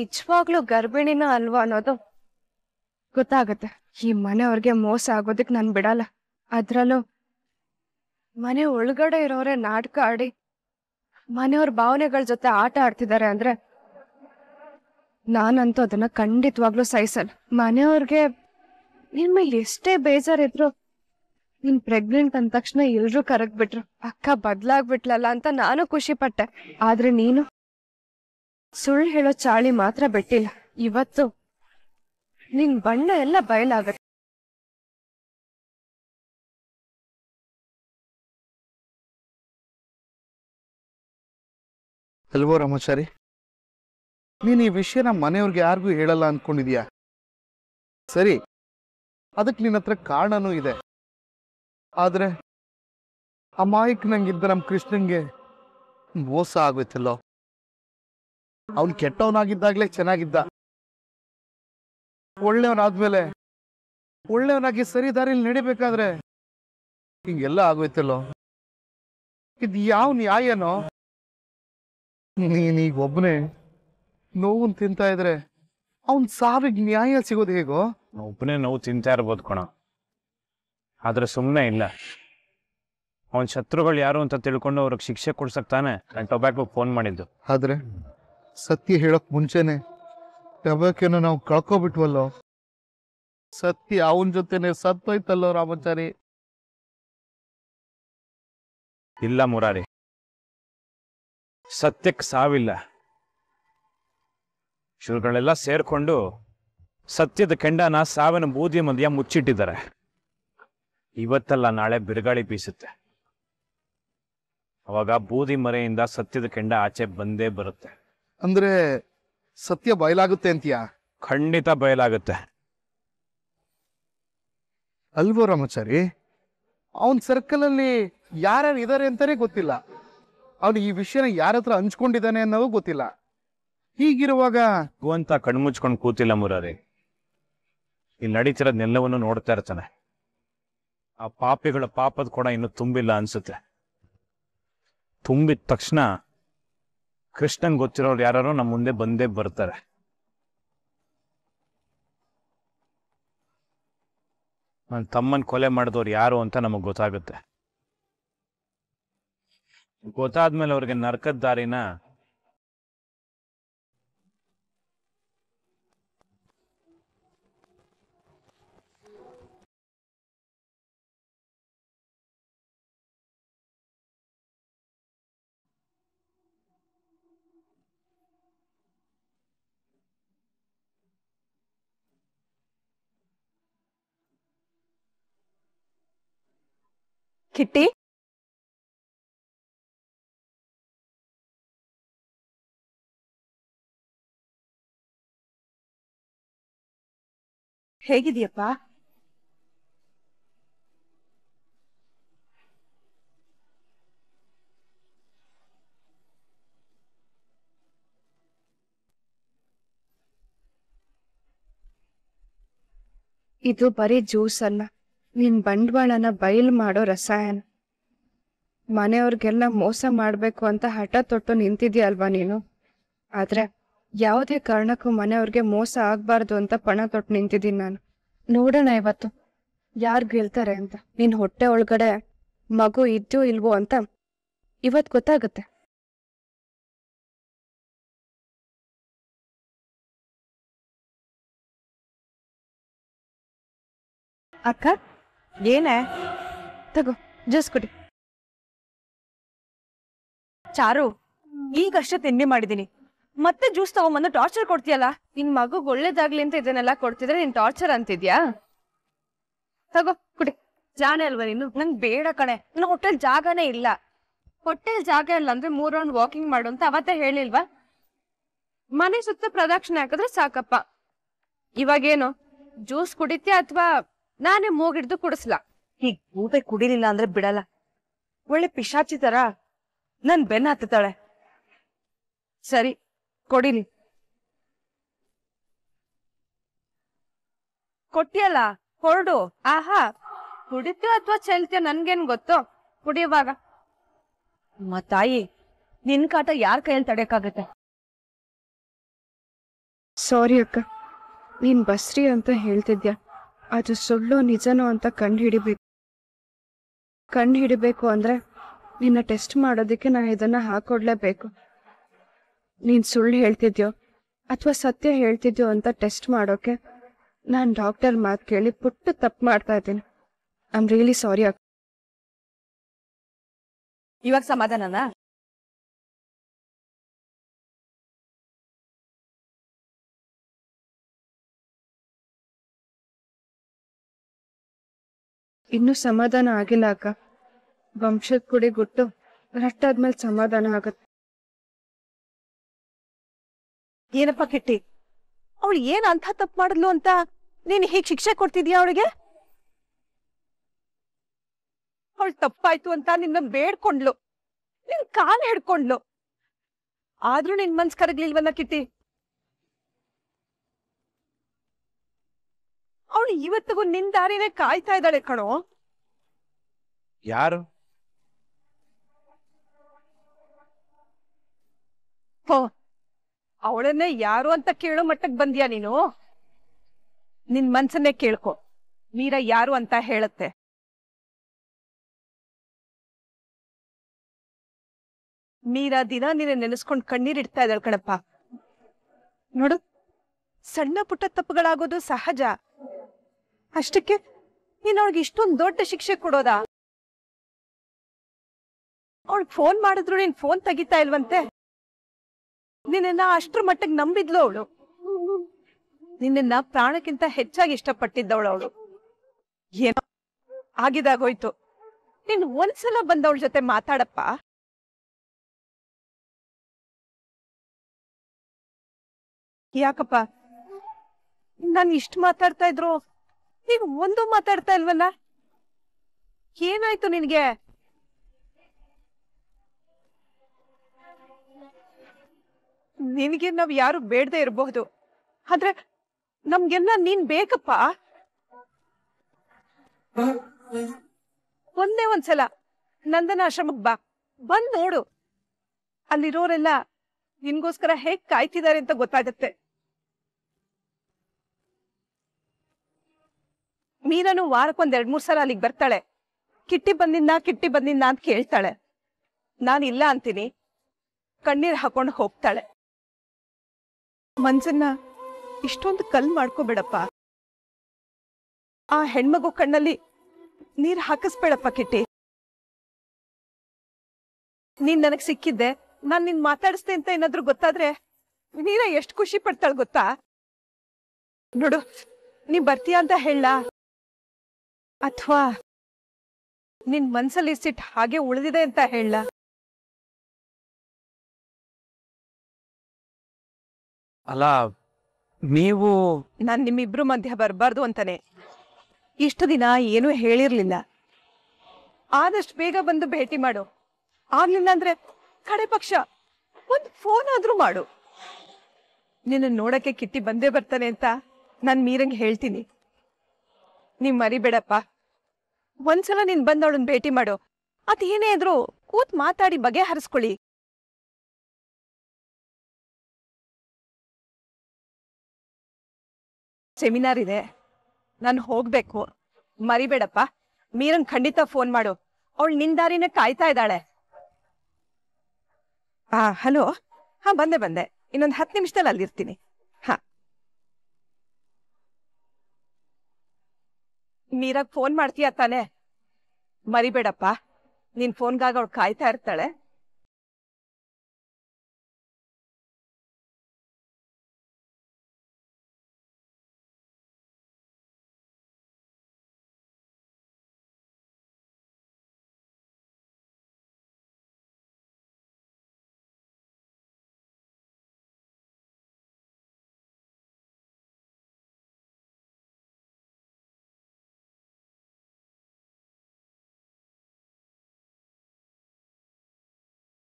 ನಿಜವಾಗ್ಲೂ ಗರ್ಭಿಣಿನ ಅಲ್ವಾ ಅನ್ನೋದು ಗೊತ್ತಾಗತ್ತೆ ಈ ಮನೆಯವ್ರಿಗೆ ಮೋಸ ಆಗೋದಕ್ ನಾನ್ ಬಿಡಲ್ಲ ಅದ್ರಲ್ಲೂ ಮನೆ ಒಳಗಡೆ ಇರೋರೆ ನಾಟಕ ಆಡಿ ಮನೆಯವ್ರ ಭಾವನೆಗಳ ಜೊತೆ ಆಟ ಆಡ್ತಿದ್ದಾರೆ ಅಂದ್ರೆ ನಾನಂತೂ ಅದನ್ನ ಖಂಡಿತವಾಗ್ಲೂ ಸಹಿಸಲ್ಲ ಮನೆಯವ್ರಿಗೆ ನಿನ್ ಎಷ್ಟೇ ಬೇಜಾರಿದ್ರು ನೀನ್ ಪ್ರೆಗ್ನೆಂಟ್ ಅಂದ ತಕ್ಷಣ ಎಲ್ರೂ ಕರಗ್ಬಿಟ್ರು ಅಕ್ಕ ಬದ್ಲಾಗ್ಬಿಟ್ಲಲ್ಲ ಅಂತ ನಾನು ಖುಷಿ ಪಟ್ಟೆ ಆದ್ರೆ ನೀನು ಸುಳ್ಳು ಹೇಳೋ ಚಾಳಿ ಮಾತ್ರ ಬಿಟ್ಟಿಲ್ಲ ಇವತ್ತು ನಿನ್ ಬಣ್ಣ ಎಲ್ಲ ಬಯಲಾಗತ್ತೆ ಅಲ್ವೋ ರಾಮಾಚಾರಿ ನೀನ್ ಈ ವಿಷಯನ ಮನೆಯವ್ರಿಗೆ ಯಾರಿಗೂ ಹೇಳಲ್ಲ ಅನ್ಕೊಂಡಿದ್ಯಾ ಸರಿ ಅದಕ್ಕೆ ನಿನ್ನ ಹತ್ರ ಕಾರಣನೂ ಇದೆ ಆದ್ರೆ ಅಮಾಯಕ್ ನಂಗಿದ್ದ ನಮ್ಮ ಕೃಷ್ಣಂಗೆ ಮೋಸ ಆಗೋಯ್ತಲ್ಲೋ ಅವ್ನು ಕೆಟ್ಟವನಾಗಿದ್ದಾಗ್ಲೇ ಚೆನ್ನಾಗಿದ್ದ ಒಳ್ಳೆಯವನಾದ್ಮೇಲೆ ಒಳ್ಳೆಯವನಾಗಿ ಸರಿ ದಾರಿಲಿ ನಡಿಬೇಕಾದ್ರೆ ಹಿಂಗೆಲ್ಲ ಆಗೋಯ್ತಲ್ಲೋ ಇದು ಯಾವ ನ್ಯಾಯನೋ ನೀನೀಗ ಒಬ್ಬನೇ ನೋವು ತಿಂತಾ ಇದ್ರೆ ಅವ್ನ್ ಸಾವಿಗೆ ನ್ಯಾಯ ಸಿಗೋದು ಹೇಗೋ ಒಬ್ಬನೇ ನೋವು ತಿಂತಾ ಇರ್ಬೋದು ಕಣ ಆದ್ರೆ ಸುಮ್ಮನೆ ಇಲ್ಲ ಅವನ್ ಶತ್ರುಗಳು ಯಾರು ಅಂತ ತಿಳ್ಕೊಂಡು ಅವ್ರಿಗೆ ಶಿಕ್ಷೆ ಕೊಡ್ಸಕ್ತಾನೆ ತಾನೆ ನಾನು ಫೋನ್ ಮಾಡಿದ್ದು ಆದ್ರೆ ಸತ್ಯ ಹೇಳಕ್ ಮುಂಚೆನೆ ಟಬಕೇನ ನಾವು ಕಳ್ಕೊಬಿಟ್ವಲ್ಲೋ ಸತ್ಯ ಅವನ ಜೊತೆನೆ ಸತ್ತೋಯ್ತಲ್ಲೋ ರಾಮಚಾರಿ ಇಲ್ಲ ಮುರಾರಿ ಸತ್ಯಕ್ಕೆ ಸಾವಿಲ್ಲ ಶುರುಗಳೆಲ್ಲ ಸೇರ್ಕೊಂಡು ಸತ್ಯದ ಕೆಂಡನ ಸಾವಿನ ಬೂದಿ ಮಧ್ಯ ಮುಚ್ಚಿಟ್ಟಿದ್ದಾರೆ ಇವತ್ತಲ್ಲ ನಾಳೆ ಬಿರುಗಾಳಿ ಬೀಸುತ್ತೆ ಅವಾಗ ಬೂದಿ ಮರೆಯಿಂದ ಸತ್ಯದ ಕೆಂಡ ಆಚೆ ಬಂದೇ ಬರುತ್ತೆ ಅಂದ್ರೆ ಸತ್ಯ ಬಯಲಾಗುತ್ತೆ ಅಂತೀಯಾ ಖಂಡಿತ ಬಯಲಾಗುತ್ತೆ ಅಲ್ವೋ ರಾಮಾಚಾರಿ ಅವನ ಸರ್ಕಲ್ ಅಲ್ಲಿ ಯಾರ್ಯಾರು ಇದಾರೆ ಅಂತಾನೆ ಗೊತ್ತಿಲ್ಲ ಅವನು ಈ ವಿಷಯನ ಯಾರ ಹತ್ರ ಹಂಚ್ಕೊಂಡಿದ್ದಾನೆ ಅನ್ನೋದು ಗೊತ್ತಿಲ್ಲ ಹೀಗಿರುವಾಗ ಅಂತ ಕಣ್ಮುಚ್ಕೊಂಡು ಕೂತಿಲ್ಲ ಮುರಾರಿ ಇಲ್ಲಿ ನಡೀತಿರೋದ್ನೆಲ್ಲವನ್ನು ನೋಡ್ತಾ ಇರ್ತಾನೆ ಆ ಪಾಪಿಗಳ ಪಾಪದ ಕೂಡ ಇನ್ನು ತುಂಬಿಲ್ಲ ಅನ್ಸುತ್ತೆ ತುಂಬಿದ ತಕ್ಷಣ ಕೃಷ್ಣನ್ ಗೊತ್ತಿರೋರು ಯಾರು ನಮ್ಮ ಮುಂದೆ ಬಂದೇ ಬರ್ತಾರೆ ನನ್ನ ತಮ್ಮನ್ ಕೊಲೆ ಮಾಡಿದವ್ರು ಯಾರು ಅಂತ ನಮಗ್ ಗೊತ್ತಾಗುತ್ತೆ ಗೊತ್ತಾದ್ಮೇಲೆ ಅವ್ರಿಗೆ ನರಕದ ದಾರಿನ ಕಿಟ್ಟಿ ಹೇಗಿದೆಯಪ್ಪ ಇದು ಬರೀ ಜ್ಯೂಸ್ ನಿನ್ ಬಂಡವಾಳನ ಬಯಲ್ ಮಾಡೋ ರಸಾಯನ ಮನೆಯವ್ರಿಗೆಲ್ಲ ಮೋಸ ಮಾಡಬೇಕು ಅಂತ ಹಠ ತೊಟ್ಟು ನಿಂತಿದ್ಯಲ್ವಾ ನೀನು ಆದ್ರೆ ಯಾವುದೇ ಕಾರಣಕ್ಕೂ ಮನೆಯವ್ರಿಗೆ ಮೋಸ ಆಗ್ಬಾರ್ದು ಅಂತ ಪಣ ತೊಟ್ಟು ನಿಂತಿದ್ದೀನಿ ನಾನು ನೋಡೋಣ ಇವತ್ತು ಯಾರು ಗೆಲ್ತಾರೆ ಅಂತ ನಿನ್ ಹೊಟ್ಟೆ ಒಳಗಡೆ ಮಗು ಇದ್ದು ಇಲ್ವೋ ಅಂತ ಇವತ್ತು ಗೊತ್ತಾಗುತ್ತೆ ಅಕ್ಕ ಏನೇ ತಗೋ ಜ್ಯೂಸ್ ಕುಡಿ ಚಾರು ಈಗಷ್ಟೇ ತಿಂಡಿ ಮಾಡಿದೀನಿ ಮತ್ತೆ ಜ್ಯೂಸ್ ತಗೊಂಬಂದು ಟಾರ್ಚರ್ ಕೊಡ್ತೀಯಲ್ಲ ನಿನ್ ಮಗುಗ್ ಒಳ್ಳೇದಾಗ್ಲಿ ಅಂತ ಇದನ್ನೆಲ್ಲ ಕೊಡ್ತಿದ್ರೆ ನೀನ್ ಟಾರ್ಚರ್ ಅಂತಿದ್ಯಾ ತಗೋ ಕುಡಿ ಜಾನೆ ಅಲ್ವಾ ನೀನು ನಂಗೆ ಬೇಡ ಕಣೆ ನನ್ನ ಹೋಟೆಲ್ ಜಾಗನೇ ಇಲ್ಲ ಹೋಟೆಲ್ ಜಾಗ ಇಲ್ಲ ಅಂದ್ರೆ ಮೂರ್ ರೌಂಡ್ ವಾಕಿಂಗ್ ಮಾಡು ಅಂತ ಅವತ್ತೇ ಹೇಳಿಲ್ವಾ ಮನೆ ಸುತ್ತ ಪ್ರದಕ್ಷಿಣೆ ಹಾಕಿದ್ರೆ ಸಾಕಪ್ಪ ಇವಾಗೇನು ಜ್ಯೂಸ್ ಕುಡಿತ್ಯಾ ಅಥವಾ ನಾನೇ ಮೂಗಿಡ್ದು ಕುಡಿಸ್ಲಾ ಹೀಗ್ ಗೂಬೆ ಕುಡಿಲಿಲ್ಲ ಅಂದ್ರೆ ಬಿಡಲ್ಲ ಒಳ್ಳೆ ಪಿಶಾಚಿ ತರ ನನ್ ಬೆನ್ನ ಹತ್ತತಾಳೆ ಸರಿ ಕೊಡಿಲಿ ಕೊಟ್ಟಿಯಲ್ಲ ಹೊರಡು ಆಹಾ ಕುಡಿತೀಯ ಅಥವಾ ಚೆಲ್ತೀಯ ನನ್ಗೇನ್ ಗೊತ್ತೋ ಕುಡಿಯುವಾಗ ಅಮ್ಮ ತಾಯಿ ನಿನ್ ಕಾಟ ಯಾರ ಕೈಯಲ್ಲಿ ತಡೆಯಕ್ಕಾಗತ್ತೆ ಸಾರಿ ಅಕ್ಕ ನೀನ್ ಬಸ್ರಿ ಅಂತ ಹೇಳ್ತಿದ್ಯಾ ಅದು ಸುಳ್ಳು ನಿಜನೋ ಅಂತ ಕಂಡು ಹಿಡಿಬೇಕು ಕಂಡು ಹಿಡಿಬೇಕು ಅಂದರೆ ನಿನ್ನ ಟೆಸ್ಟ್ ಮಾಡೋದಕ್ಕೆ ನಾನು ಇದನ್ನು ಹಾಕೊಡ್ಲೇಬೇಕು ನೀನು ಸುಳ್ಳು ಹೇಳ್ತಿದ್ಯೋ ಅಥವಾ ಸತ್ಯ ಹೇಳ್ತಿದ್ಯೋ ಅಂತ ಟೆಸ್ಟ್ ಮಾಡೋಕ್ಕೆ ನಾನು ಡಾಕ್ಟರ್ ಮಾತು ಕೇಳಿ ಪುಟ್ಟು ತಪ್ಪು ಮಾಡ್ತಾ ಇದ್ದೀನಿ ಐ ಆಮ್ ರಿಯಲಿ ಸಾರಿ ಅಕ್ಕ ಇವಾಗ ಸಮಾಧಾನನಾ ಇನ್ನೂ ಸಮಾಧಾನ ಆಗಿಲ್ಲ ಅಕ್ಕ ವಂಶದ ಕುಡಿ ಗುಟ್ಟು ರಟ್ಟಾದ್ಮೇಲೆ ಸಮಾಧಾನ ಆಗತ್ತೆ ಏನಪ್ಪ ಕಿಟ್ಟಿ ಅವಳು ಏನ್ ಅಂತ ತಪ್ಪು ಮಾಡಿದ್ಲು ಅಂತ ನೀನ್ ಹೀಗೆ ಶಿಕ್ಷೆ ಕೊಡ್ತಿದ್ಯಾ ಅವಳಿಗೆ ಅವಳು ತಪ್ಪಾಯ್ತು ಅಂತ ನಿನ್ನ ಬೇಡ್ಕೊಂಡ್ಲು ನಿನ್ ಕಾಲ್ ಹಿಡ್ಕೊಂಡ್ಲು ಆದ್ರೂ ನಿನ್ ಮನ್ಸ್ ಕರಗ್ಲಿಲ್ವಲ್ಲ ಕಿಟ್ಟಿ ಅವಳು ಇವತ್ತಿಗೂ ನಿನ್ ದಾರಿನೇ ಕಾಯ್ತಾ ಇದ್ದಾಳೆ ಕಣೋ ಯಾರು ಓ ಅವಳನ್ನೇ ಯಾರು ಅಂತ ಕೇಳೋ ಮಟ್ಟಕ್ ಬಂದ್ಯಾ ನೀನು ನಿನ್ ಮನ್ಸನ್ನೇ ಕೇಳ್ಕೊ ಮೀರಾ ಯಾರು ಅಂತ ಹೇಳತ್ತೆ ಮೀರಾ ದಿನ ನೀನು ಕಣ್ಣೀರ್ ಇಡ್ತಾ ಇದ್ದಾಳೆ ಕಣಪ್ಪ ನೋಡು ಸಣ್ಣ ಪುಟ್ಟ ತಪ್ಪುಗಳಾಗೋದು ಸಹಜ ಅಷ್ಟಕ್ಕೆ ನೀನ್ ಇಷ್ಟೊಂದು ದೊಡ್ಡ ಶಿಕ್ಷೆ ಕೊಡೋದಾ ಅವ್ಳಿಗೆ ಫೋನ್ ಮಾಡಿದ್ರು ನೀನ್ ಫೋನ್ ತೆಗಿತಾ ಇಲ್ವಂತೆ ನಿನ್ನ ಅಷ್ಟ್ರ ಮಟ್ಟಿಗೆ ನಂಬಿದ್ಲು ಅವಳು ನಿನ್ನ ಪ್ರಾಣಕ್ಕಿಂತ ಹೆಚ್ಚಾಗಿ ಇಷ್ಟಪಟ್ಟಿದ್ದವಳು ಅವಳು ಏನೋ ಆಗಿದಾಗೋಯ್ತು ನೀನ್ ಒಂದ್ಸಲ ಬಂದವಳ ಜೊತೆ ಮಾತಾಡಪ್ಪ ಯಾಕಪ್ಪ ನಾನು ಇಷ್ಟು ಮಾತಾಡ್ತಾ ಇದ್ರು ಈಗ ಒಂದು ಮಾತಾಡ್ತಾ ಇಲ್ವಲ್ಲ ಏನಾಯ್ತು ನಿನ್ಗೆ ನಿನಗೆ ನಾವ್ ಯಾರು ಬೇಡದೆ ಇರಬಹುದು ಆದ್ರೆ ನಮ್ಗೆಲ್ಲ ನೀನ್ ಬೇಕಪ್ಪ ಒಂದೇ ಒಂದ್ಸಲ ನಂದನ ಆಶ್ರಮಕ್ ಬಾ ಬಂದ್ ನೋಡು ಅಲ್ಲಿರೋರೆಲ್ಲ ನಿನ್ಗೋಸ್ಕರ ಹೇಗ್ ಕಾಯ್ತಿದ್ದಾರೆ ಅಂತ ಗೊತ್ತಾಗತ್ತೆ ನೀರನು ವಾರಕ್ಕೊಂದ್ ಎರಡ್ ಮೂರ್ ಸಲ ಅಲ್ಲಿಗೆ ಬರ್ತಾಳೆ ಕಿಟ್ಟಿ ಬಂದಿಂದ ಕಿಟ್ಟಿ ಬಂದಿಂದ ಅಂತ ಕೇಳ್ತಾಳೆ ನಾನು ಇಲ್ಲ ಅಂತೀನಿ ಕಣ್ಣೀರ್ ಹಾಕೊಂಡು ಹೋಗ್ತಾಳೆ ಮಂಜನ್ನ ಇಷ್ಟೊಂದು ಕಲ್ ಮಾಡ್ಕೋಬೇಡಪ್ಪ ಆ ಹೆಣ್ಮಗು ಕಣ್ಣಲ್ಲಿ ನೀರ್ ಹಾಕಿಸ್ಬೇಡಪ್ಪ ಕಿಟ್ಟಿ ನೀನ್ ನನಗ್ ಸಿಕ್ಕಿದ್ದೆ ನಾನ್ ನಿನ್ ಮಾತಾಡಿಸ್ದೆ ಅಂತ ಏನಾದ್ರು ಗೊತ್ತಾದ್ರೆ ನೀರ ಎಷ್ಟು ಖುಷಿ ಪಡ್ತಾಳ ಗೊತ್ತಾ ನೋಡು ನೀ ಬರ್ತೀಯ ಅಂತ ಹೇಳ ಅಥವಾ ನಿನ್ ಮನ್ಸಲ್ಲಿ ಸಿಟ್ ಹಾಗೆ ಉಳಿದಿದೆ ಅಂತ ಹೇಳ ಅಲ್ಲ ನೀವು ನಾನ್ ನಿಮ್ಮಿಬ್ರು ಮಧ್ಯ ಬರ್ಬಾರ್ದು ಅಂತಾನೆ ಇಷ್ಟು ದಿನ ಏನೂ ಹೇಳಿರ್ಲಿಲ್ಲ ಆದಷ್ಟು ಬೇಗ ಬಂದು ಭೇಟಿ ಮಾಡು ಆಗ್ಲಿಲ್ಲ ಅಂದ್ರೆ ಕಡೆ ಪಕ್ಷ ಒಂದು ಫೋನ್ ಆದ್ರೂ ಮಾಡು ನಿನ್ನ ನೋಡಕ್ಕೆ ಕಿಟ್ಟಿ ಬಂದೇ ಬರ್ತಾನೆ ಅಂತ ನಾನ್ ಮೀರಂಗ್ ಹೇಳ್ತೀನಿ ನೀವ್ ಮರಿಬೇಡಪ್ಪ ಒಂದ್ಸಲ ನೀನ್ ಬಂದ್ ಅವಳನ್ ಭೇಟಿ ಮಾಡು ಏನೇ ಇದ್ರು ಕೂತ್ ಮಾತಾಡಿ ಬಗೆ ಹರಿಸ್ಕೊಳ್ಳಿ ಸೆಮಿನಾರ್ ಇದೆ ನಾನು ಹೋಗ್ಬೇಕು ಮರಿಬೇಡಪ್ಪ ಮೀರನ್ ಖಂಡಿತ ಫೋನ್ ಮಾಡು ಅವಳು ನಿನ್ ದಾರಿನೇ ಕಾಯ್ತಾ ಇದ್ದಾಳೆ ಹಾ ಹಲೋ ಹಾ ಬಂದೆ ಬಂದೆ ಇನ್ನೊಂದು ಹತ್ತು ನಿಮಿಷದಲ್ಲಿ ಅಲ್ಲಿರ್ತೀನಿ ಮೀರಾಗ್ ಫೋನ್ ಮಾಡ್ತೀಯ ತಾನೆ ಮರಿಬೇಡಪ್ಪ ನಿನ್ ಫೋನ್ಗಾಗ ಅವ್ಳು ಕಾಯ್ತಾ ಇರ್ತಾಳೆ